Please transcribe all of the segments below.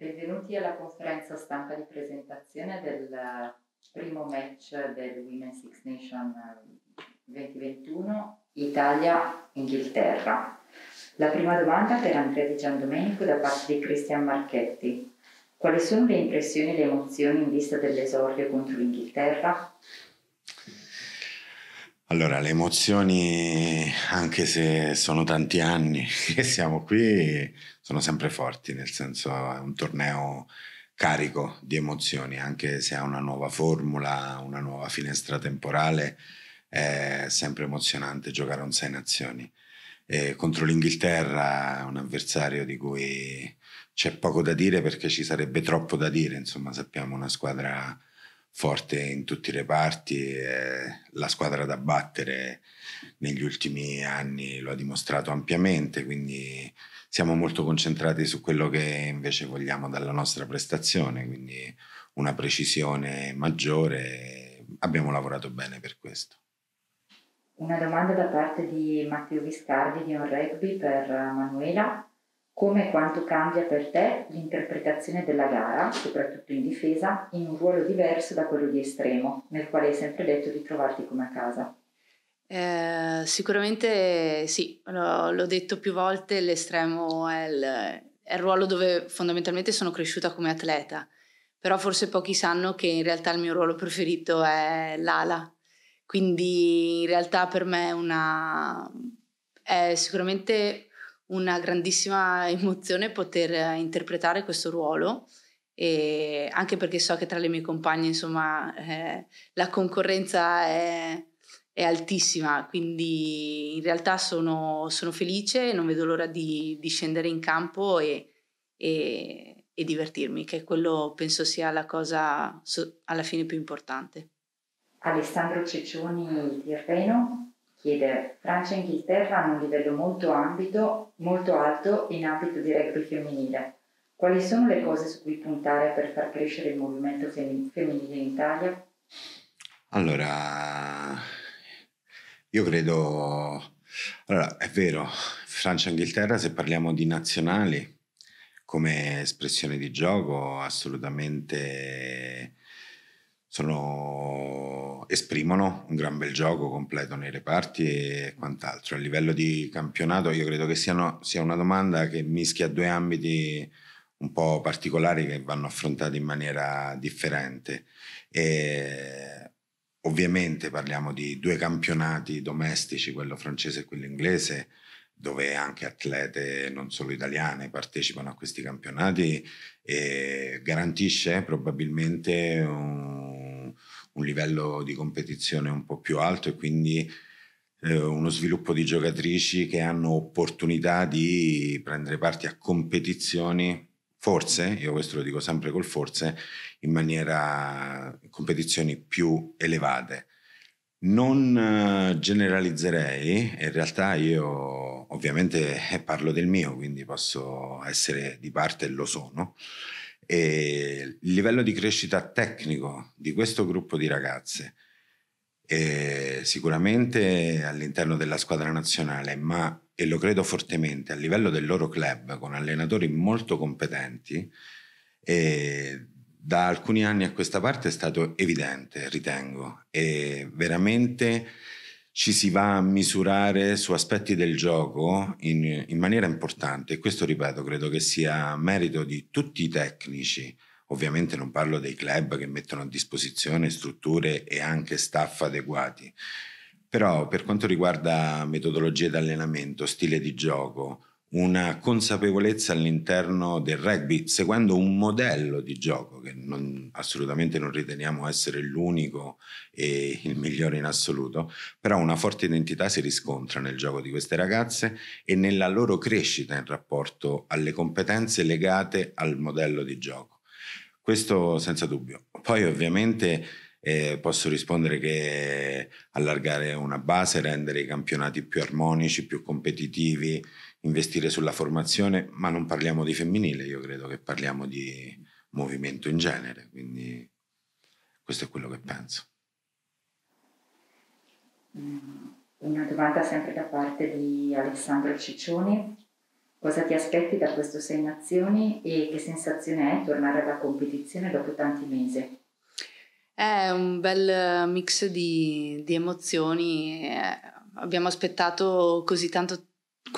Benvenuti alla conferenza stampa di presentazione del eh, primo match del Women's Six Nation 2021 eh, Italia-Inghilterra. La prima domanda per Andrea Di Giandomenico da parte di Cristian Marchetti. Quali sono le impressioni e le emozioni in vista dell'esordio contro l'Inghilterra? Allora, le emozioni, anche se sono tanti anni che siamo qui, sono sempre forti, nel senso è un torneo carico di emozioni, anche se ha una nuova formula, una nuova finestra temporale, è sempre emozionante giocare un Sei Nazioni. E contro l'Inghilterra, un avversario di cui c'è poco da dire perché ci sarebbe troppo da dire, insomma sappiamo una squadra forte in tutti i reparti e la squadra da battere negli ultimi anni lo ha dimostrato ampiamente, quindi siamo molto concentrati su quello che invece vogliamo dalla nostra prestazione, quindi una precisione maggiore, abbiamo lavorato bene per questo. Una domanda da parte di Matteo Viscardi di On Rugby per Manuela come e quanto cambia per te l'interpretazione della gara, soprattutto in difesa, in un ruolo diverso da quello di estremo, nel quale hai sempre detto di trovarti come a casa? Eh, sicuramente sì, l'ho, l'ho detto più volte, l'estremo è il, è il, ruolo dove fondamentalmente sono cresciuta come atleta, però forse pochi sanno che in realtà il mio ruolo preferito è l'ala, quindi in realtà per me è, una, è sicuramente una grandissima emozione poter eh, interpretare questo ruolo. E anche perché so che tra le mie compagne insomma eh, la concorrenza è, è, altissima quindi in realtà sono, sono felice non vedo l'ora di, di scendere in campo e, e, e, divertirmi che quello penso sia la cosa so, alla fine più importante Alessandro di Reno, chiede Francia e Inghilterra hanno un livello molto, ambito, molto alto in ambito di rugby femminile. Quali sono le cose su cui puntare per far crescere il movimento femminile in Italia? Allora, io credo... Allora, è vero, Francia e Inghilterra, se parliamo di nazionali, come espressione di gioco, assolutamente sono, esprimono un gran bel gioco completo nei reparti e quant'altro. A livello di campionato io credo che siano, sia una domanda che mischia due ambiti un po' particolari che vanno affrontati in maniera differente. E ovviamente parliamo di due campionati domestici, quello francese e quello inglese, dove anche atlete non solo italiane partecipano a questi campionati e garantisce probabilmente un un livello di competizione un po' più alto e quindi eh, uno sviluppo di giocatrici che hanno opportunità di prendere parte a competizioni, forse, io questo lo dico sempre col forse, in maniera competizioni più elevate. Non eh, generalizzerei, in realtà io ovviamente eh, parlo del mio, quindi posso essere di parte e lo sono. E il livello di crescita tecnico di questo gruppo di ragazze eh, sicuramente all'interno della squadra nazionale, ma e lo credo fortemente a livello del loro club con allenatori molto competenti, eh, da alcuni anni a questa parte è stato evidente, ritengo, e veramente ci si va a misurare su aspetti del gioco in, in maniera importante e questo, ripeto, credo che sia merito di tutti i tecnici. Ovviamente non parlo dei club che mettono a disposizione strutture e anche staff adeguati, però per quanto riguarda metodologie di allenamento, stile di gioco, una consapevolezza all'interno del rugby, seguendo un modello di gioco che non, assolutamente non riteniamo essere l'unico e il migliore in assoluto, però una forte identità si riscontra nel gioco di queste ragazze e nella loro crescita in rapporto alle competenze legate al modello di gioco. Questo senza dubbio. Poi ovviamente... Eh, posso rispondere che allargare una base, rendere i campionati più armonici, più competitivi, investire sulla formazione, ma non parliamo di femminile, io credo che parliamo di movimento in genere, quindi questo è quello che penso. Mm, una domanda sempre da parte di Alessandro Ciccioni. Cosa ti aspetti da questo Sei Nazioni e che sensazione è tornare alla competizione dopo tanti mesi? È un bel eh, mix di, di emozioni. Eh, abbiamo aspettato così tanto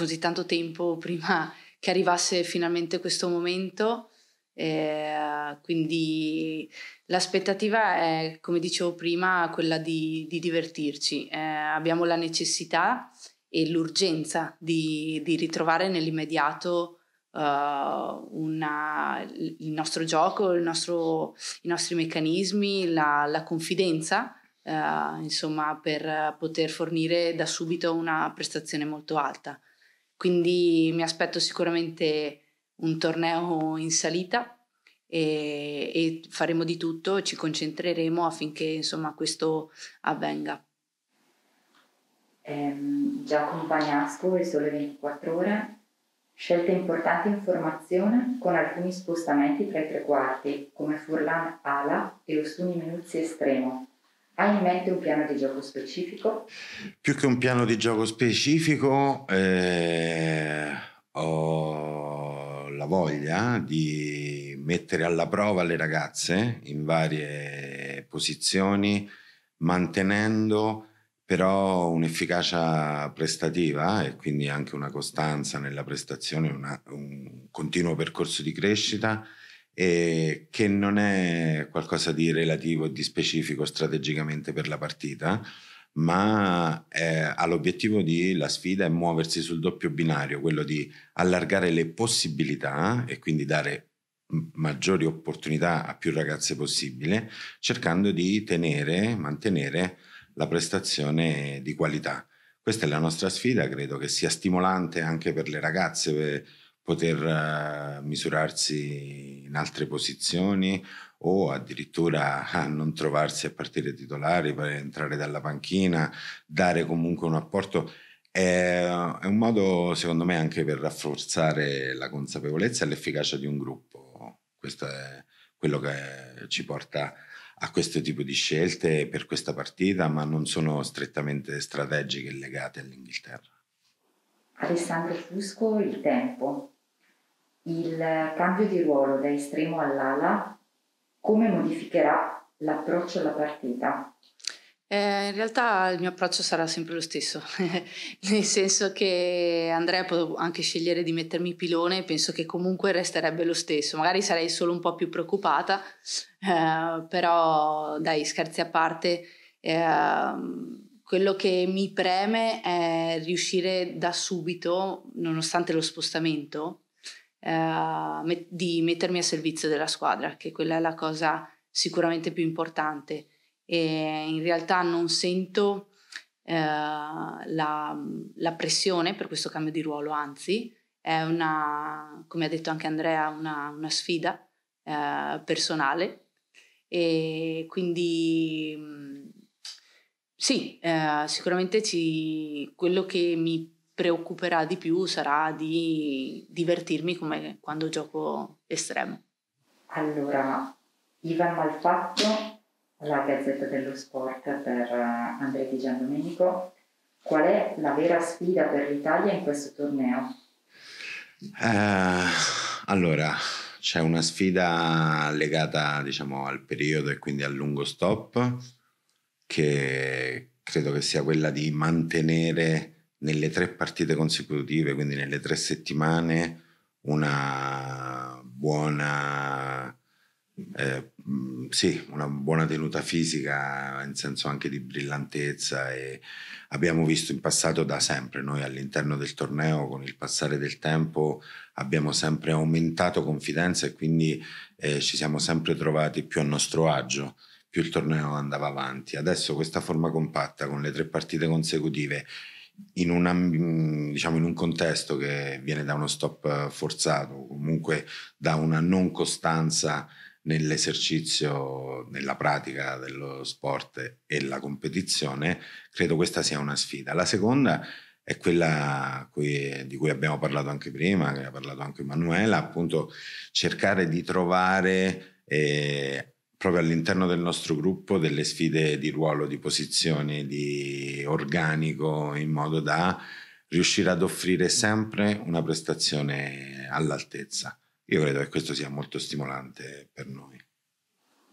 così tanto tempo prima che arrivasse finalmente questo momento. Eh, quindi l'aspettativa è, come dicevo prima, quella di, di divertirci. Eh, abbiamo la necessità e l'urgenza di, di ritrovare nell'immediato uh, una, il nostro gioco, il nostro, i nostri meccanismi, la, la confidenza, uh, insomma, per poter fornire da subito una prestazione molto alta. Quindi mi aspetto sicuramente un torneo in salita e, e faremo di tutto, ci concentreremo affinché insomma, questo avvenga. Ehm, Giacomo Bagnasco, il sole 24 ore, scelte importanti in formazione con alcuni spostamenti tra i tre quarti, come Furlan ala e Ostuni Minuzzi estremo, hai in mente un piano di gioco specifico? Più che un piano di gioco specifico, eh, ho la voglia di mettere alla prova le ragazze in varie posizioni, mantenendo però un'efficacia prestativa e quindi anche una costanza nella prestazione, una, un continuo percorso di crescita eh, che non è qualcosa di relativo e di specifico strategicamente per la partita, ma ha l'obiettivo di la sfida è muoversi sul doppio binario, quello di allargare le possibilità e quindi dare maggiori opportunità a più ragazze possibile, cercando di tenere, mantenere la prestazione di qualità. Questa è la nostra sfida, credo che sia stimolante anche per le ragazze, poter eh, misurarsi in altre posizioni o addirittura eh, non trovarsi a partire titolari per entrare dalla panchina, dare comunque un apporto. è un modo, secondo me, anche per rafforzare la consapevolezza e l'efficacia di un gruppo. Questo è quello che ci porta a questo tipo di scelte per questa partita, ma non sono strettamente strategiche legate all'Inghilterra. Alessandro Fusco il tempo, il cambio di ruolo da estremo all'ala, come modificherà l'approccio alla partita? Eh, in realtà il mio approccio sarà sempre lo stesso, nel senso che Andrea può anche scegliere di mettermi pilone penso che comunque resterebbe lo stesso, magari sarei solo un po' più preoccupata, eh, però dai scherzi a parte, eh, quello che mi preme è riuscire da subito, nonostante lo spostamento, eh, di mettermi a servizio della squadra, che quella è la cosa sicuramente più importante. E in realtà non sento eh, la, la, pressione per questo cambio di ruolo, anzi è una, come ha detto anche Andrea, una, una sfida eh, personale e quindi mm, sì, eh, sicuramente ci, quello che mi preoccuperà di più sarà di divertirmi come quando gioco estremo. Allora, Ivan Malfatto, la Gazzetta dello Sport per eh, Andrea Di Giandomenico. Qual è la vera sfida per l'Italia in questo torneo? Eh, allora, c'è una sfida legata diciamo, al periodo e quindi al lungo stop che credo che sia quella di mantenere nelle tre partite consecutive, quindi nelle tre settimane, una buona, eh, mm, sì, una buona tenuta fisica, in senso anche di brillantezza. E abbiamo visto in passato da sempre, noi all'interno del torneo, con il passare del tempo, abbiamo sempre aumentato confidenza e quindi eh, ci siamo sempre trovati più a nostro agio più il torneo andava avanti. Adesso questa forma compatta con le tre partite consecutive in, una, diciamo, in un contesto che viene da uno stop forzato, comunque da una non costanza nell'esercizio, nella pratica dello sport e la competizione, credo questa sia una sfida. La seconda è quella cui, di cui abbiamo parlato anche prima, che ha parlato anche Manuela, appunto cercare di trovare eh, proprio all'interno del nostro gruppo delle sfide di ruolo, di posizione, di organico, in modo da riuscire ad offrire sempre una prestazione all'altezza. Io credo che questo sia molto stimolante per noi.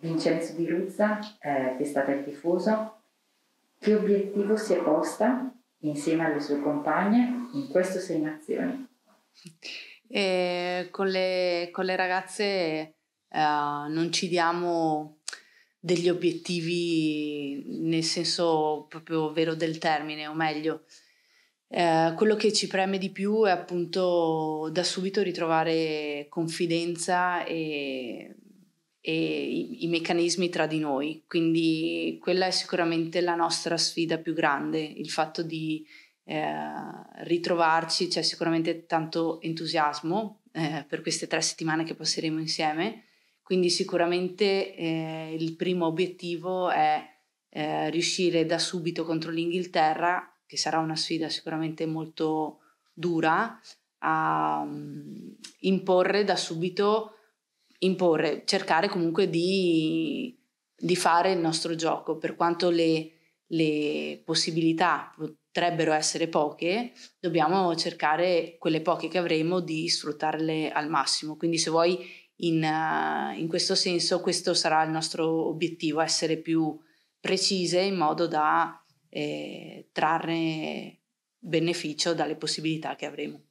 Vincenzo Di Ruzza, eh, testata il tifoso, che obiettivo si è posta insieme alle sue compagne in questo Sei Nazioni? Eh, con, le, con le ragazze eh, non ci diamo degli obiettivi nel senso proprio vero del termine, o meglio, eh, quello che ci preme di più è appunto da subito ritrovare confidenza e, e i, i, meccanismi tra di noi, quindi quella è sicuramente la nostra sfida più grande, il fatto di eh, ritrovarci, c'è sicuramente tanto entusiasmo eh, per queste tre settimane che passeremo insieme quindi sicuramente eh, il primo obiettivo è eh, riuscire da subito contro l'Inghilterra, che sarà una sfida sicuramente molto dura, a um, imporre da subito, imporre, cercare comunque di, di, fare il nostro gioco, per quanto le, le possibilità potrebbero essere poche, dobbiamo cercare quelle poche che avremo di sfruttarle al massimo. Quindi se vuoi in, uh, in questo senso questo sarà il nostro obiettivo, essere più precise in modo da eh, trarre beneficio dalle possibilità che avremo.